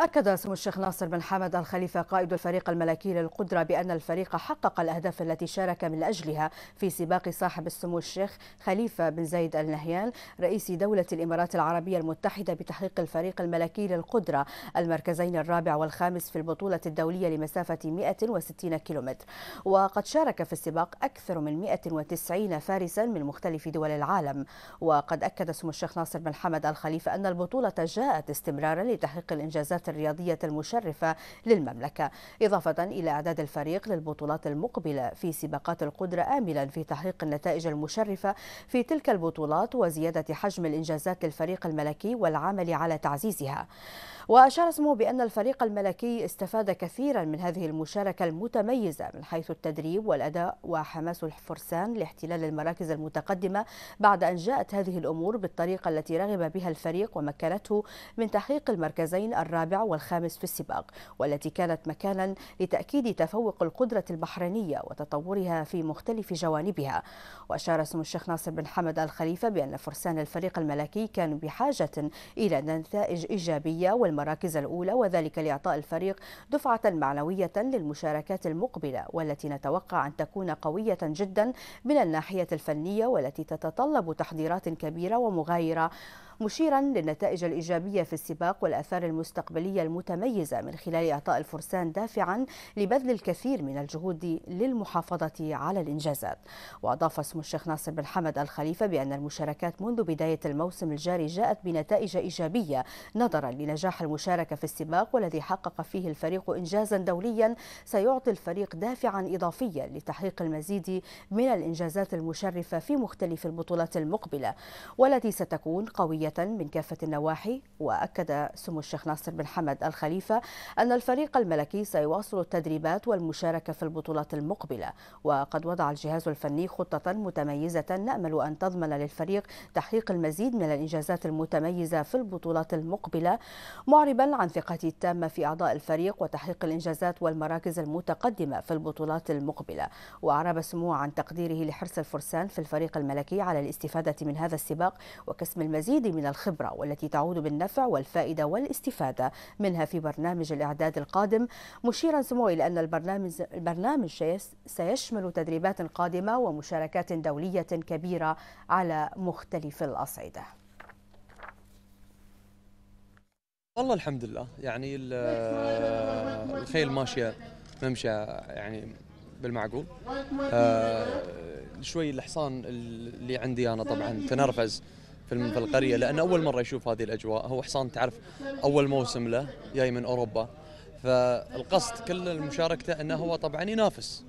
أكد سمو الشيخ ناصر بن حمد الخليفة قائد الفريق الملكي للقدرة بأن الفريق حقق الأهداف التي شارك من أجلها في سباق صاحب السمو الشيخ خليفة بن زايد النهيان رئيس دولة الإمارات العربية المتحدة بتحقيق الفريق الملكي للقدرة المركزين الرابع والخامس في البطولة الدولية لمسافة 160 كيلومتر وقد شارك في السباق أكثر من 190 فارسا من مختلف دول العالم وقد أكد سمو الشيخ ناصر بن حمد الخليفة أن البطولة جاءت استمرارا لتحقيق الإنجازات الرياضية المشرفة للمملكة إضافة إلى إعداد الفريق للبطولات المقبلة في سباقات القدرة آملا في تحقيق النتائج المشرفة في تلك البطولات وزيادة حجم الإنجازات للفريق الملكي والعمل على تعزيزها وأشار اسمه بأن الفريق الملكي استفاد كثيرا من هذه المشاركة المتميزة من حيث التدريب والأداء وحماس الفرسان لاحتلال المراكز المتقدمة بعد أن جاءت هذه الأمور بالطريقة التي رغب بها الفريق ومكنته من تحقيق المركزين الرابع والخامس في السباق والتي كانت مكانا لتأكيد تفوق القدرة البحرينية وتطورها في مختلف جوانبها وأشار سمو الشيخ ناصر بن حمد الخليفة بأن فرسان الفريق الملكي كانوا بحاجة إلى نتائج إيجابية والمراكز الأولى وذلك لإعطاء الفريق دفعة معنوية للمشاركات المقبلة والتي نتوقع أن تكون قوية جدا من الناحية الفنية والتي تتطلب تحضيرات كبيرة ومغايرة مشيرا للنتائج الإيجابية في السباق والآثار المستقبلية الدولية المتميزة من خلال إعطاء الفرسان دافعا لبذل الكثير من الجهود للمحافظة على الإنجازات وأضاف اسم الشيخ ناصر بن حمد الخليفة بأن المشاركات منذ بداية الموسم الجاري جاءت بنتائج إيجابية نظرا لنجاح المشاركة في السباق والذي حقق فيه الفريق إنجازا دوليا سيعطي الفريق دافعا إضافيا لتحقيق المزيد من الإنجازات المشرفة في مختلف البطولات المقبلة والتي ستكون قوية من كافة النواحي وأكد سمو الشيخ ناصر بن حمد حمد الخليفة أن الفريق الملكي سيواصل التدريبات والمشاركة في البطولات المقبلة وقد وضع الجهاز الفني خطة متميزة نأمل أن تضمن للفريق تحقيق المزيد من الإنجازات المتميزة في البطولات المقبلة معربا عن ثقتي التامة في أعضاء الفريق وتحقيق الإنجازات والمراكز المتقدمة في البطولات المقبلة وأعرب سموه عن تقديره لحرص الفرسان في الفريق الملكي على الاستفادة من هذا السباق وكسب المزيد من الخبرة والتي تعود بالنفع والفائدة والاستفادة منها في برنامج الإعداد القادم مشيرا سمو إلى أن البرنامج, البرنامج سيشمل تدريبات قادمة ومشاركات دولية كبيرة على مختلف الأصعدة والله الحمد لله يعني الخيل ماشيه ممشى يعني بالمعقول آه شوي الحصان اللي عندي انا طبعا تنرفز في في القريه لان اول مره يشوف هذه الاجواء هو حصان تعرف اول موسم له جاي من اوروبا فالقصد كل مشاركته انه هو طبعا ينافس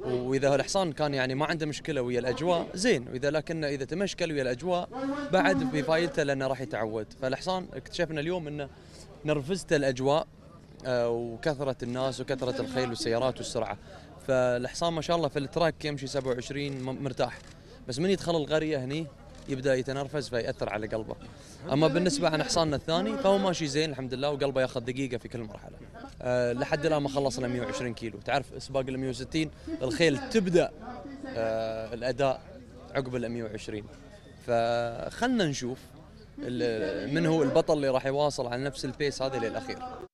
واذا الحصان كان يعني ما عنده مشكله ويا الاجواء زين واذا لكن اذا تمشكل ويا الاجواء بعد بفايدته لانه راح يتعود فالحصان اكتشفنا اليوم انه نرفزته الاجواء آه، وكثره الناس وكثره الخيل والسيارات والسرعه فالحصان ما شاء الله في التراك يمشي 27 مرتاح بس من يدخل القريه هني يبدا يتنرفز فياثر على قلبه اما بالنسبه عن حصاننا الثاني فهو ماشي زين الحمد لله وقلبه ياخذ دقيقه في كل مرحله أه لحد الان ما خلصنا 120 كيلو تعرف سباق ال 160 الخيل تبدا أه الاداء عقب ال 120 فخلنا نشوف من هو البطل اللي راح يواصل على نفس البيس هذا للاخير